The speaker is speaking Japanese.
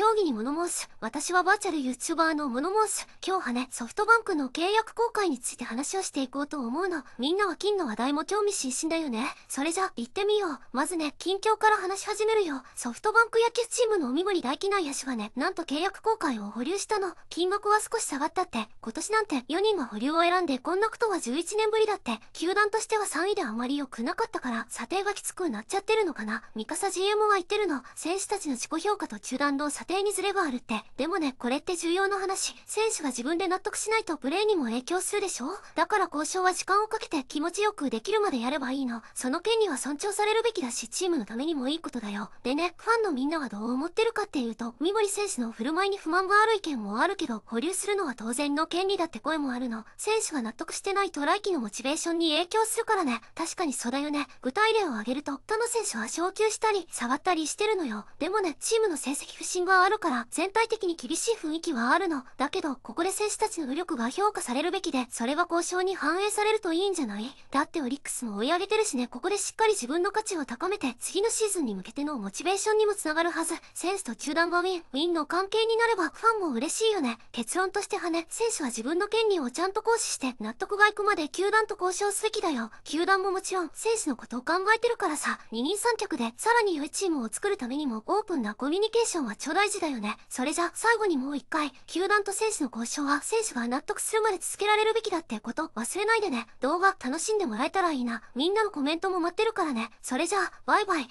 競技に物申す。私はバーチャル YouTuber の申す。今日はね、ソフトバンクの契約公開について話をしていこうと思うの。みんなは金の話題も興味津々だよね。それじゃ、行ってみよう。まずね、近況から話し始めるよ。ソフトバンク野球チームの海森大輝内野手はね、なんと契約公開を保留したの。金額は少し下がったって。今年なんて4人が保留を選んで、こんなことは11年ぶりだって。球団としては3位であまり良くなかったから、査定がきつくなっちゃってるのかな。ミカサ GM は言ってるの。選手たちの自己評価と球団の査定定にズレがあるって。でもね、これって重要な話。選手が自分で納得しないとプレーにも影響するでしょだから交渉は時間をかけて気持ちよくできるまでやればいいの。その権利は尊重されるべきだし、チームのためにもいいことだよ。でね、ファンのみんなはどう思ってるかっていうと、三森選手の振る舞いに不満がある意見もあるけど、保留するのは当然の権利だって声もあるの。選手が納得してないラ来期のモチベーションに影響するからね。確かにそうだよね。具体例を挙げると、他の選手は昇級したり、下がったりしてるのよ。でもね、チームの成績不振があるから全体的に厳しい雰囲気はあるの。だけど、ここで選手たちの武力が評価されるべきで、それは交渉に反映されるといいんじゃないだってオリックスも追い上げてるしね、ここでしっかり自分の価値を高めて、次のシーズンに向けてのモチベーションにもつながるはず。センスと球団がウィン、ウィンの関係になれば、ファンも嬉しいよね。結論としてはね、選手は自分の権利をちゃんと行使して、納得がいくまで球団と交渉すべきだよ。球団ももちろん、選手のことを考えてるからさ、二人三脚で、さらに良いチームを作るためにも、オープンなコミュニケーションは頂い大事だよね。それじゃ、最後にもう一回、球団と選手の交渉は、選手が納得するまで続けられるべきだってこと、忘れないでね。動画、楽しんでもらえたらいいな。みんなのコメントも待ってるからね。それじゃあ、バイバイ。